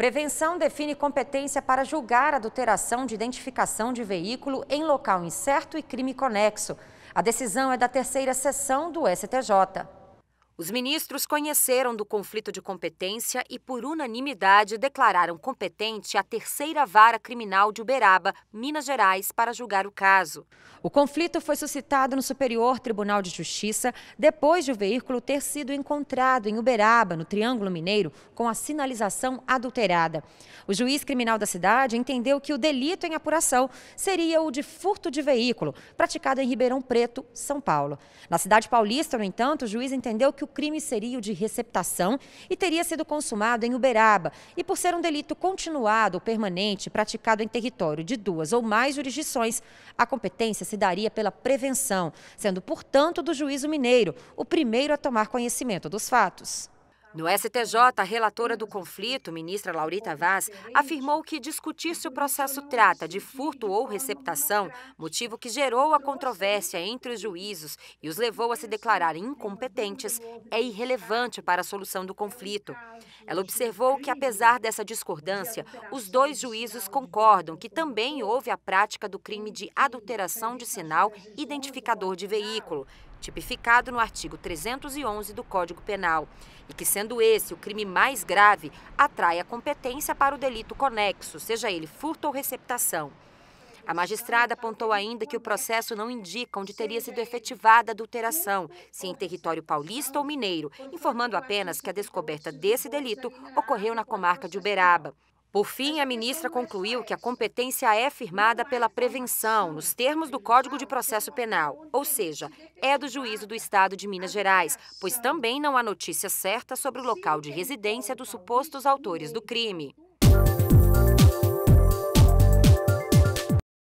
Prevenção define competência para julgar adulteração de identificação de veículo em local incerto e crime conexo. A decisão é da terceira sessão do STJ. Os ministros conheceram do conflito de competência e, por unanimidade, declararam competente a terceira vara criminal de Uberaba, Minas Gerais, para julgar o caso. O conflito foi suscitado no Superior Tribunal de Justiça depois de o veículo ter sido encontrado em Uberaba, no Triângulo Mineiro, com a sinalização adulterada. O juiz criminal da cidade entendeu que o delito em apuração seria o de furto de veículo, praticado em Ribeirão Preto, São Paulo. Na cidade paulista, no entanto, o juiz entendeu que o crime seria o de receptação e teria sido consumado em Uberaba. E por ser um delito continuado ou permanente praticado em território de duas ou mais jurisdições, a competência se daria pela prevenção, sendo, portanto, do juízo mineiro o primeiro a tomar conhecimento dos fatos. No STJ, a relatora do conflito, ministra Laurita Vaz, afirmou que discutir se o processo trata de furto ou receptação, motivo que gerou a controvérsia entre os juízos e os levou a se declarar incompetentes, é irrelevante para a solução do conflito. Ela observou que, apesar dessa discordância, os dois juízos concordam que também houve a prática do crime de adulteração de sinal identificador de veículo, tipificado no artigo 311 do Código Penal, e que, sendo esse o crime mais grave, atrai a competência para o delito conexo, seja ele furto ou receptação. A magistrada apontou ainda que o processo não indica onde teria sido efetivada a adulteração, se em território paulista ou mineiro, informando apenas que a descoberta desse delito ocorreu na comarca de Uberaba. Por fim, a ministra concluiu que a competência é firmada pela prevenção, nos termos do Código de Processo Penal, ou seja, é do juízo do Estado de Minas Gerais, pois também não há notícia certa sobre o local de residência dos supostos autores do crime.